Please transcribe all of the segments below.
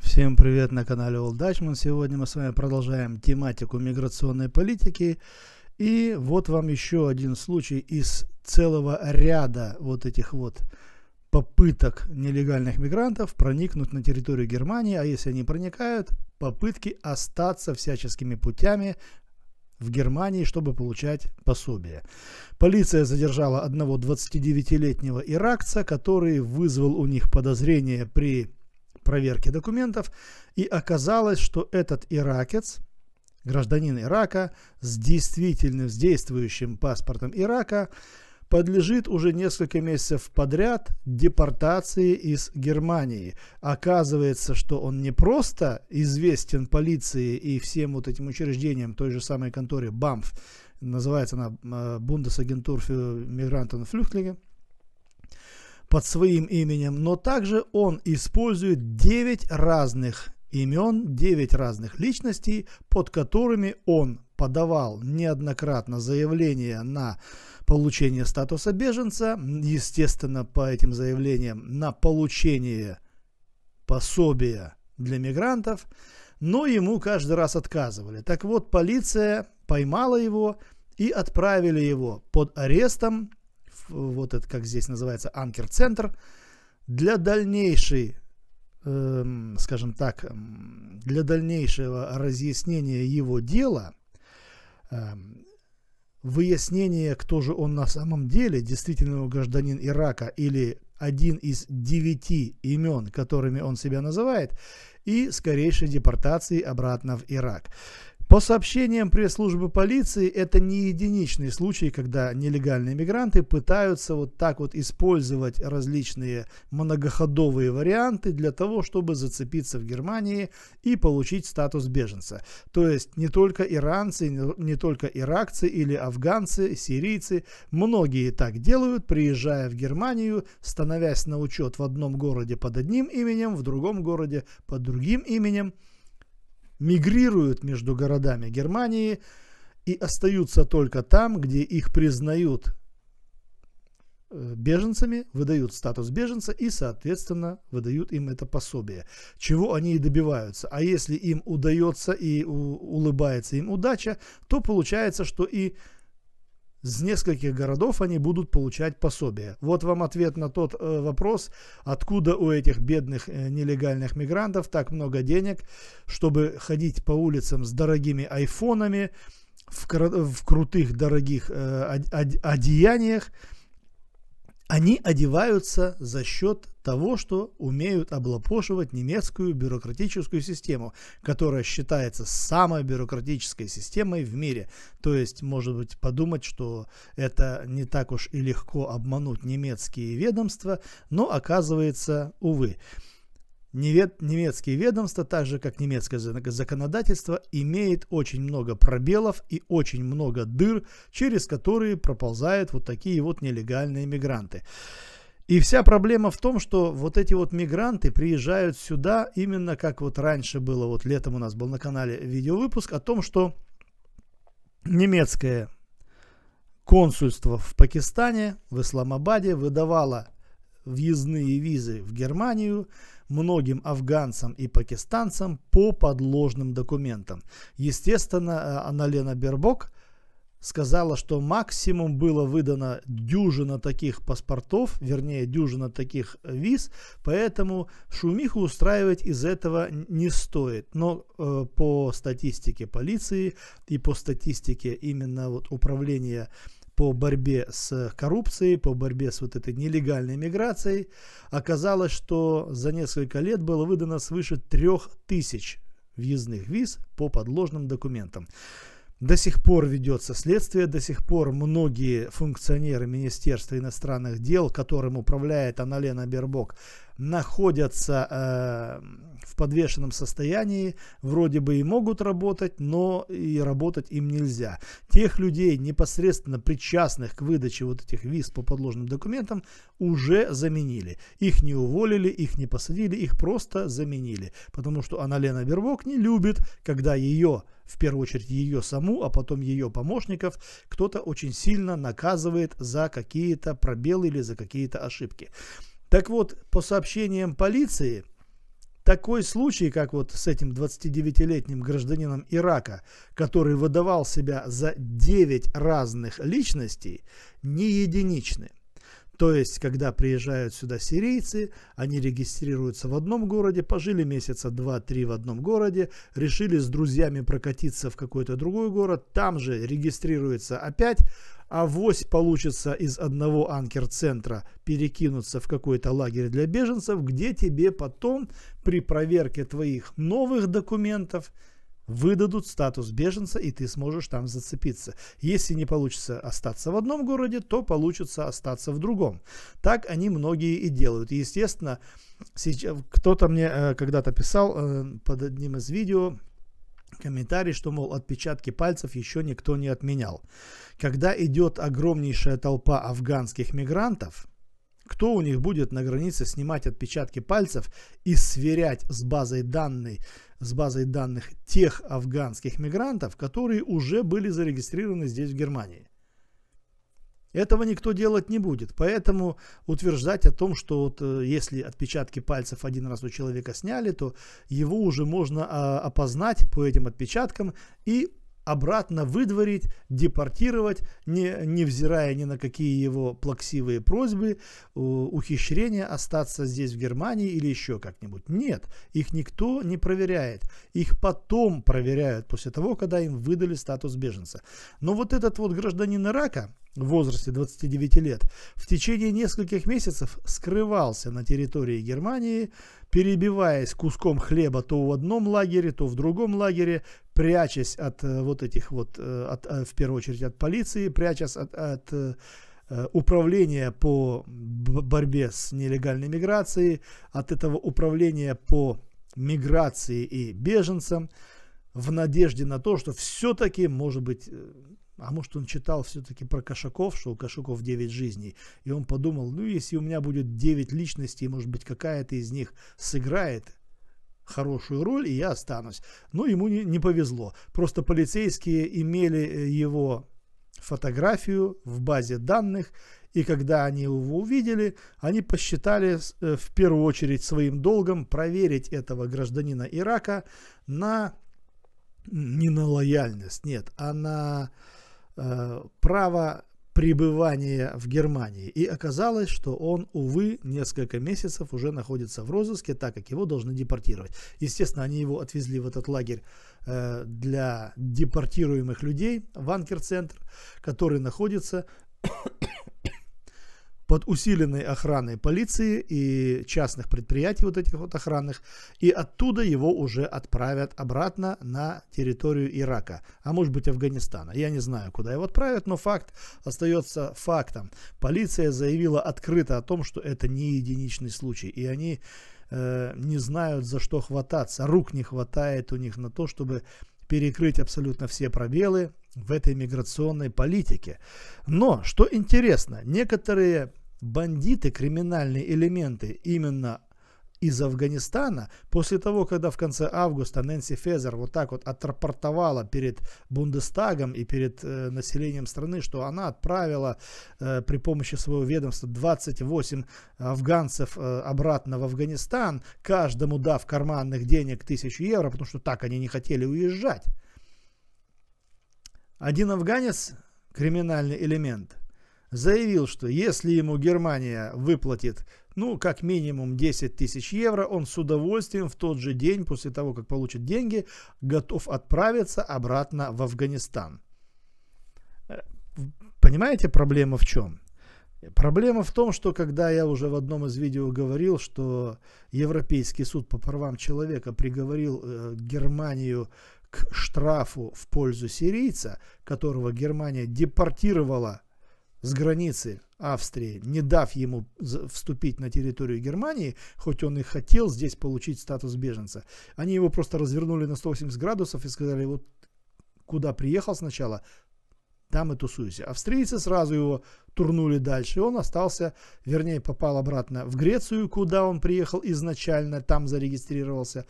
Всем привет на канале Old Dutchman. Сегодня мы с вами продолжаем тематику миграционной политики. И вот вам еще один случай из целого ряда вот этих вот попыток нелегальных мигрантов проникнуть на территорию Германии, а если они проникают, попытки остаться всяческими путями в Германии, чтобы получать пособие. Полиция задержала одного 29-летнего иракца, который вызвал у них подозрение при проверке документов, и оказалось, что этот иракец, гражданин Ирака, с действительным, с действующим паспортом Ирака, подлежит уже несколько месяцев подряд депортации из Германии. Оказывается, что он не просто известен полиции и всем вот этим учреждениям той же самой конторе БАМФ, называется она э, Бундесагентур für Migranten под своим именем, но также он использует 9 разных имен, 9 разных личностей, под которыми он подавал неоднократно заявление на получение статуса беженца, естественно, по этим заявлениям на получение пособия для мигрантов, но ему каждый раз отказывали. Так вот, полиция поймала его и отправили его под арестом, вот это как здесь называется, анкер-центр, для дальнейшей эм, скажем так, эм, для дальнейшего разъяснения его дела Эм, выяснение, кто же он на самом деле, действительно гражданин Ирака или один из девяти имен, которыми он себя называет, и скорейшей депортации обратно в Ирак. По сообщениям пресс-службы полиции, это не единичный случай, когда нелегальные мигранты пытаются вот так вот использовать различные многоходовые варианты для того, чтобы зацепиться в Германии и получить статус беженца. То есть не только иранцы, не только иракцы или афганцы, сирийцы, многие так делают, приезжая в Германию, становясь на учет в одном городе под одним именем, в другом городе под другим именем мигрируют между городами Германии и остаются только там, где их признают э, беженцами, выдают статус беженца и, соответственно, выдают им это пособие, чего они и добиваются. А если им удается и улыбается им удача, то получается, что и с нескольких городов они будут получать пособие. Вот вам ответ на тот э, вопрос, откуда у этих бедных э, нелегальных мигрантов так много денег, чтобы ходить по улицам с дорогими айфонами, в, в крутых дорогих э, од, од, одеяниях они одеваются за счет того, что умеют облапошивать немецкую бюрократическую систему, которая считается самой бюрократической системой в мире. То есть, может быть, подумать, что это не так уж и легко обмануть немецкие ведомства, но оказывается, увы. Немецкие ведомства, так же как немецкое законодательство, имеет очень много пробелов и очень много дыр, через которые проползают вот такие вот нелегальные мигранты. И вся проблема в том, что вот эти вот мигранты приезжают сюда именно как вот раньше было, вот летом у нас был на канале видеовыпуск о том, что немецкое консульство в Пакистане, в Исламабаде выдавало въездные визы в Германию, многим афганцам и пакистанцам по подложным документам. Естественно, э, Аналена Бербок сказала, что максимум было выдано дюжина таких паспортов, вернее дюжина таких виз, поэтому шумиху устраивать из этого не стоит. Но э, по статистике полиции и по статистике именно вот управления по борьбе с коррупцией, по борьбе с вот этой нелегальной миграцией, оказалось, что за несколько лет было выдано свыше трех тысяч въездных виз по подложным документам. До сих пор ведется следствие, до сих пор многие функционеры Министерства иностранных дел, которым управляет Аналена Бербок, находятся э, в подвешенном состоянии, вроде бы и могут работать, но и работать им нельзя. Тех людей, непосредственно причастных к выдаче вот этих виз по подложным документам, уже заменили. Их не уволили, их не посадили, их просто заменили. Потому что Аналена Вервок не любит, когда ее в первую очередь ее саму, а потом ее помощников, кто-то очень сильно наказывает за какие-то пробелы или за какие-то ошибки. Так вот, по сообщениям полиции, такой случай, как вот с этим 29-летним гражданином Ирака, который выдавал себя за 9 разных личностей, не единичны. То есть, когда приезжают сюда сирийцы, они регистрируются в одном городе, пожили месяца 2-3 в одном городе, решили с друзьями прокатиться в какой-то другой город, там же регистрируются опять, авось получится из одного анкер-центра перекинуться в какой-то лагерь для беженцев, где тебе потом при проверке твоих новых документов выдадут статус беженца, и ты сможешь там зацепиться. Если не получится остаться в одном городе, то получится остаться в другом. Так они многие и делают. И, естественно, сейчас кто-то мне э, когда-то писал э, под одним из видео, комментарий, что, мол, отпечатки пальцев еще никто не отменял. Когда идет огромнейшая толпа афганских мигрантов, кто у них будет на границе снимать отпечатки пальцев и сверять с базой, данной, с базой данных тех афганских мигрантов, которые уже были зарегистрированы здесь в Германии? Этого никто делать не будет. Поэтому утверждать о том, что вот э, если отпечатки пальцев один раз у человека сняли, то его уже можно а, опознать по этим отпечаткам и обратно выдворить, депортировать, не, невзирая ни на какие его плаксивые просьбы, ухищрения остаться здесь в Германии или еще как-нибудь. Нет, их никто не проверяет. Их потом проверяют, после того, когда им выдали статус беженца. Но вот этот вот гражданин Ирака, в возрасте 29 лет, в течение нескольких месяцев скрывался на территории Германии, перебиваясь куском хлеба то в одном лагере, то в другом лагере, прячась от э, вот этих вот, э, от, э, в первую очередь от полиции, прячась от, от управления по борьбе с нелегальной миграцией, от этого управления по миграции и беженцам, в надежде на то, что все-таки, может быть, а может, он читал все-таки про Кошаков, что у Кошаков 9 жизней, и он подумал, ну, если у меня будет 9 личностей, может быть, какая-то из них сыграет хорошую роль, и я останусь. Но ему не, не повезло. Просто полицейские имели э, его фотографию в базе данных, и когда они его увидели, они посчитали э, в первую очередь своим долгом проверить этого гражданина Ирака на не на лояльность, нет, а на Э, право пребывания в Германии. И оказалось, что он, увы, несколько месяцев уже находится в розыске, так как его должны депортировать. Естественно, они его отвезли в этот лагерь э, для депортируемых людей, в Анкер-центр, который находится под усиленной охраной полиции и частных предприятий вот этих вот охранных, и оттуда его уже отправят обратно на территорию Ирака, а может быть Афганистана. Я не знаю, куда его отправят, но факт остается фактом. Полиция заявила открыто о том, что это не единичный случай, и они э, не знают, за что хвататься. Рук не хватает у них на то, чтобы перекрыть абсолютно все пробелы в этой миграционной политике. Но, что интересно, некоторые бандиты, криминальные элементы именно из Афганистана, после того, когда в конце августа Нэнси Фезер вот так вот отрапортовала перед Бундестагом и перед э, населением страны, что она отправила э, при помощи своего ведомства 28 афганцев э, обратно в Афганистан, каждому дав карманных денег тысячу евро, потому что так они не хотели уезжать. Один афганец – криминальный элемент – заявил, что если ему Германия выплатит, ну, как минимум 10 тысяч евро, он с удовольствием в тот же день, после того, как получит деньги, готов отправиться обратно в Афганистан. Э, понимаете, проблема в чем? Проблема в том, что когда я уже в одном из видео говорил, что Европейский суд по правам человека приговорил э, Германию к штрафу в пользу сирийца, которого Германия депортировала с границы Австрии, не дав ему вступить на территорию Германии, хоть он и хотел здесь получить статус беженца. Они его просто развернули на 180 градусов и сказали, вот куда приехал сначала, там и тусуйся. Австрийцы сразу его турнули дальше, и он остался, вернее, попал обратно в Грецию, куда он приехал изначально, там зарегистрировался.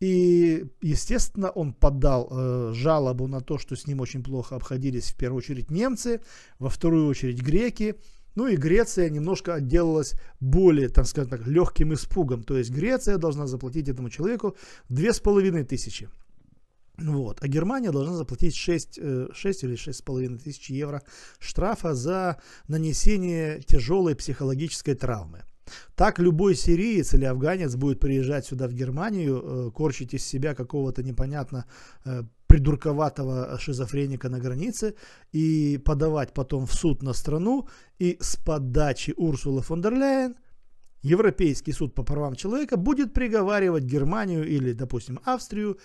И, естественно, он подал э, жалобу на то, что с ним очень плохо обходились в первую очередь немцы, во вторую очередь греки. Ну и Греция немножко отделалась более, так скажем так, легким испугом. То есть Греция должна заплатить этому человеку две с половиной тысячи. Вот. А Германия должна заплатить 6, 6 э, или шесть с половиной тысяч евро штрафа за нанесение тяжелой психологической травмы. Так любой сириец или афганец будет приезжать сюда в Германию, э, корчить из себя какого-то непонятно э, придурковатого шизофреника на границе и подавать потом в суд на страну. И с подачи Урсулы фон дер Ляйен Европейский суд по правам человека будет приговаривать Германию или, допустим, Австрию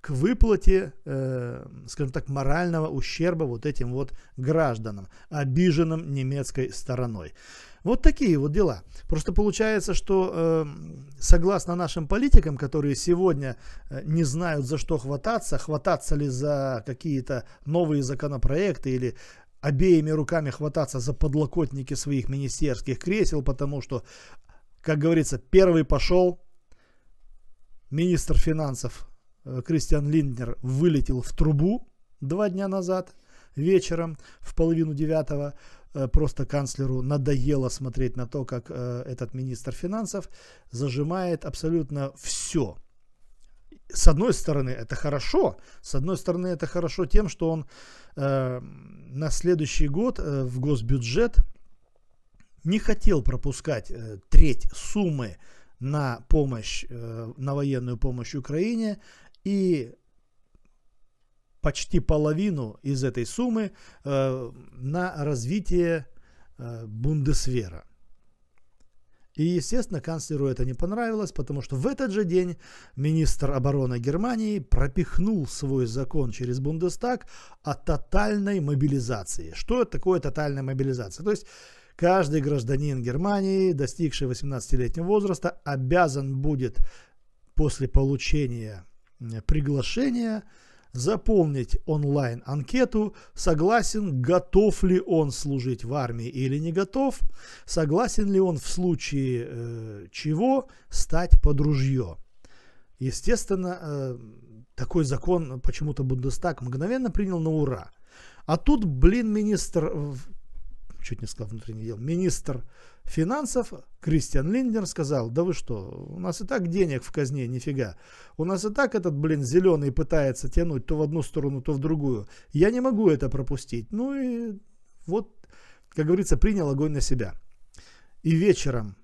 к выплате, э, скажем так, морального ущерба вот этим вот гражданам, обиженным немецкой стороной. Вот такие вот дела. Просто получается, что эм, согласно нашим политикам, которые сегодня э, не знают за что хвататься, хвататься ли за какие-то новые законопроекты или обеими руками хвататься за подлокотники своих министерских кресел, потому что, как говорится, первый пошел министр финансов э, Кристиан Линднер вылетел в трубу два дня назад вечером в половину девятого. Э, просто канцлеру надоело смотреть на то, как э, этот министр финансов зажимает абсолютно все. С одной стороны, это хорошо. С одной стороны, это хорошо тем, что он э, на следующий год в госбюджет не хотел пропускать треть суммы на помощь, на военную помощь Украине. И почти половину из этой суммы э, на развитие э, Бундесвера. И, естественно, канцлеру это не понравилось, потому что в этот же день министр обороны Германии пропихнул свой закон через Бундестаг о тотальной мобилизации. Что это такое тотальная мобилизация? То есть каждый гражданин Германии, достигший 18-летнего возраста, обязан будет после получения приглашения – заполнить онлайн-анкету, согласен, готов ли он служить в армии или не готов, согласен ли он в случае э, чего стать под ружье. Естественно, э, такой закон почему-то Бундестаг мгновенно принял на ура. А тут, блин, министр чуть не сказал внутренних дел, министр финансов Кристиан Линдер сказал, да вы что, у нас и так денег в казне нифига. У нас и так этот, блин, зеленый пытается тянуть то в одну сторону, то в другую. Я не могу это пропустить. Ну и вот, как говорится, принял огонь на себя. И вечером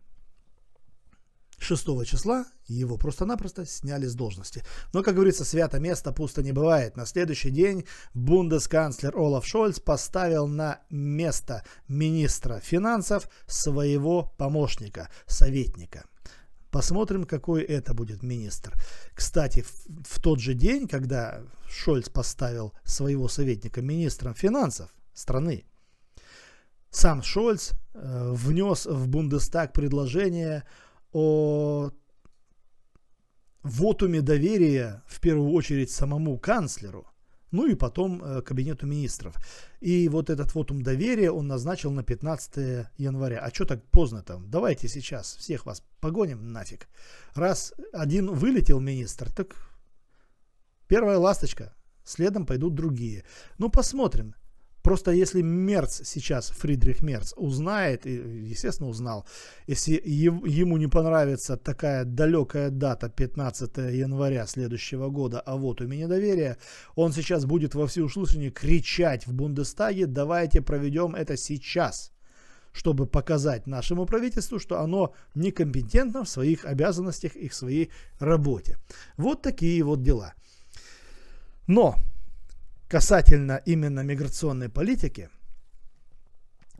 6 числа его просто-напросто сняли с должности. Но, как говорится, свято место пусто не бывает. На следующий день бундесканцлер Олаф Шольц поставил на место министра финансов своего помощника, советника. Посмотрим, какой это будет министр. Кстати, в, в тот же день, когда Шольц поставил своего советника министром финансов страны, сам Шольц э, внес в Бундестаг предложение о вотуме доверия в первую очередь самому канцлеру, ну и потом э, кабинету министров. И вот этот вотум доверия он назначил на 15 января. А что так поздно там? Давайте сейчас всех вас погоним нафиг. Раз один вылетел министр, так первая ласточка, следом пойдут другие. Ну посмотрим. Просто если Мерц сейчас, Фридрих Мерц, узнает, и, естественно, узнал, если ему не понравится такая далекая дата, 15 января следующего года, а вот у меня доверие, он сейчас будет во всеуслышание кричать в Бундестаге, давайте проведем это сейчас чтобы показать нашему правительству, что оно некомпетентно в своих обязанностях и в своей работе. Вот такие вот дела. Но касательно именно миграционной политики,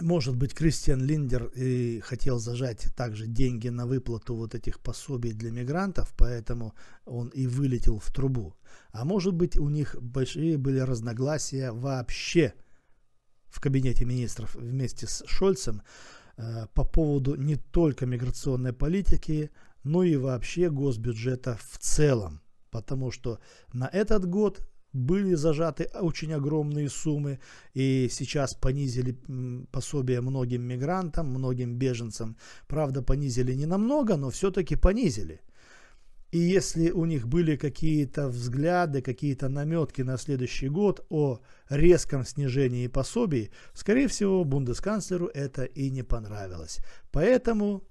может быть, Кристиан Линдер и хотел зажать также деньги на выплату вот этих пособий для мигрантов, поэтому он и вылетел в трубу. А может быть, у них большие были разногласия вообще в кабинете министров вместе с Шольцем э, по поводу не только миграционной политики, но и вообще госбюджета в целом. Потому что на этот год были зажаты очень огромные суммы, и сейчас понизили пособие многим мигрантам, многим беженцам. Правда, понизили не намного, но все-таки понизили. И если у них были какие-то взгляды, какие-то наметки на следующий год о резком снижении пособий, скорее всего, бундесканцлеру это и не понравилось. Поэтому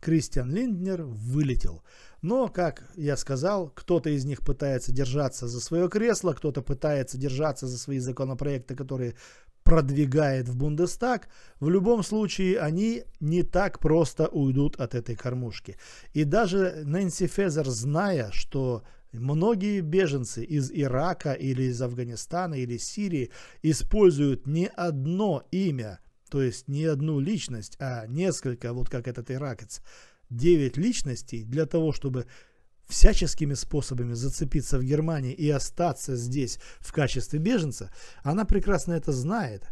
Кристиан Линднер вылетел. Но, как я сказал, кто-то из них пытается держаться за свое кресло, кто-то пытается держаться за свои законопроекты, которые продвигает в Бундестаг, в любом случае они не так просто уйдут от этой кормушки. И даже Нэнси Фезер, зная, что многие беженцы из Ирака или из Афганистана или Сирии используют не одно имя, то есть не одну личность, а несколько, вот как этот иракец, 9 личностей для того, чтобы всяческими способами зацепиться в Германии и остаться здесь в качестве беженца, она прекрасно это знает.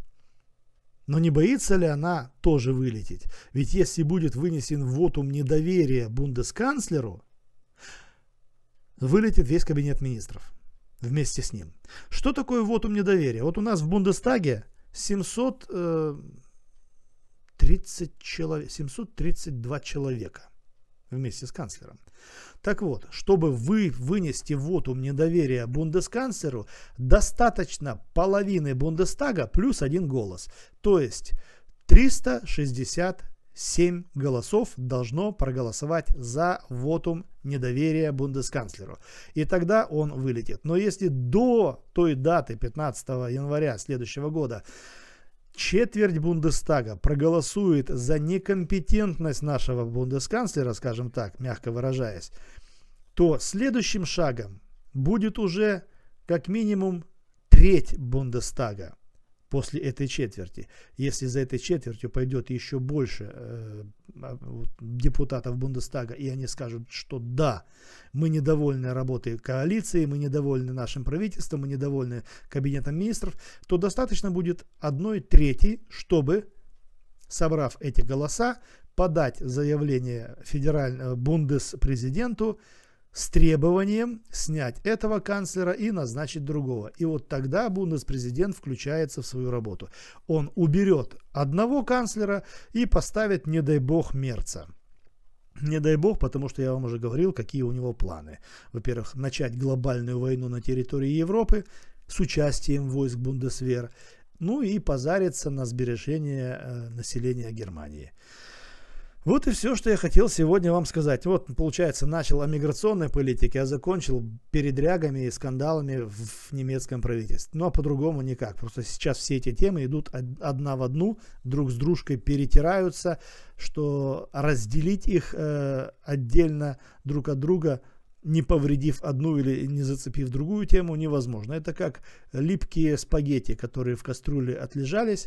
Но не боится ли она тоже вылететь? Ведь если будет вынесен вотум недоверия бундесканцлеру, вылетит весь кабинет министров вместе с ним. Что такое вотум недоверия? Вот у нас в Бундестаге 730 человек, 732 человека вместе с канцлером. Так вот, чтобы вы вынести вотум недоверия бундесканцлеру, достаточно половины Бундестага плюс один голос. То есть 367 голосов должно проголосовать за вотум недоверия бундесканцлеру. И тогда он вылетит. Но если до той даты, 15 января следующего года, четверть Бундестага проголосует за некомпетентность нашего бундесканцлера, скажем так, мягко выражаясь, то следующим шагом будет уже как минимум треть Бундестага после этой четверти. Если за этой четвертью пойдет еще больше э, а, депутатов Бундестага, и они скажут, что да, мы недовольны работой коалиции, мы недовольны нашим правительством, мы недовольны кабинетом министров, то достаточно будет одной трети, чтобы, собрав эти голоса, подать заявление федеральному э, бундеспрезиденту президенту с требованием снять этого канцлера и назначить другого. И вот тогда бундеспрезидент включается в свою работу. Он уберет одного канцлера и поставит, не дай бог, мерца. Не дай бог, потому что я вам уже говорил, какие у него планы. Во-первых, начать глобальную войну на территории Европы с участием войск Бундесвер, ну и позариться на сбережение э, населения Германии. Вот и все, что я хотел сегодня вам сказать. Вот, получается, начал о миграционной политике, а закончил передрягами и скандалами в немецком правительстве. Ну, а по-другому никак. Просто сейчас все эти темы идут одна в одну, друг с дружкой перетираются, что разделить их э, отдельно друг от друга не повредив одну или не зацепив другую тему, невозможно. Это как липкие спагетти, которые в кастрюле отлежались,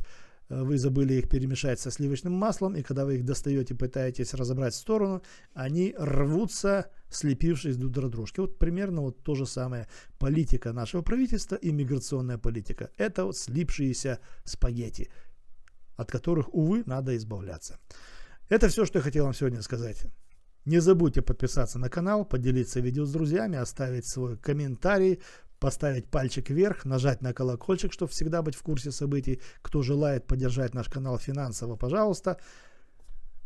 Э, вы забыли их перемешать со сливочным маслом, и когда вы их достаете, пытаетесь разобрать в сторону, они рвутся, слепившись друг друга дружки. Вот примерно вот то же самое политика нашего правительства и миграционная политика. Это вот слипшиеся спагетти, от которых, увы, надо избавляться. Это все, что я хотел вам сегодня сказать. Не забудьте подписаться на канал, поделиться видео с друзьями, оставить свой комментарий, поставить пальчик вверх, нажать на колокольчик, чтобы всегда быть в курсе событий. Кто желает поддержать наш канал финансово, пожалуйста.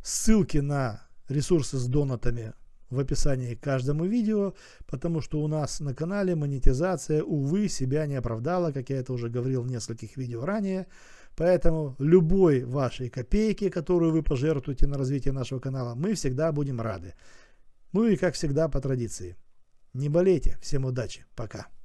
Ссылки на ресурсы с донатами в описании к каждому видео, потому что у нас на канале монетизация, увы, себя не оправдала, как я это уже говорил в нескольких видео ранее. Поэтому любой вашей копейки, которую вы пожертвуете на развитие нашего канала, мы всегда будем рады. Ну и как всегда по традиции. Не болейте, всем удачи, пока.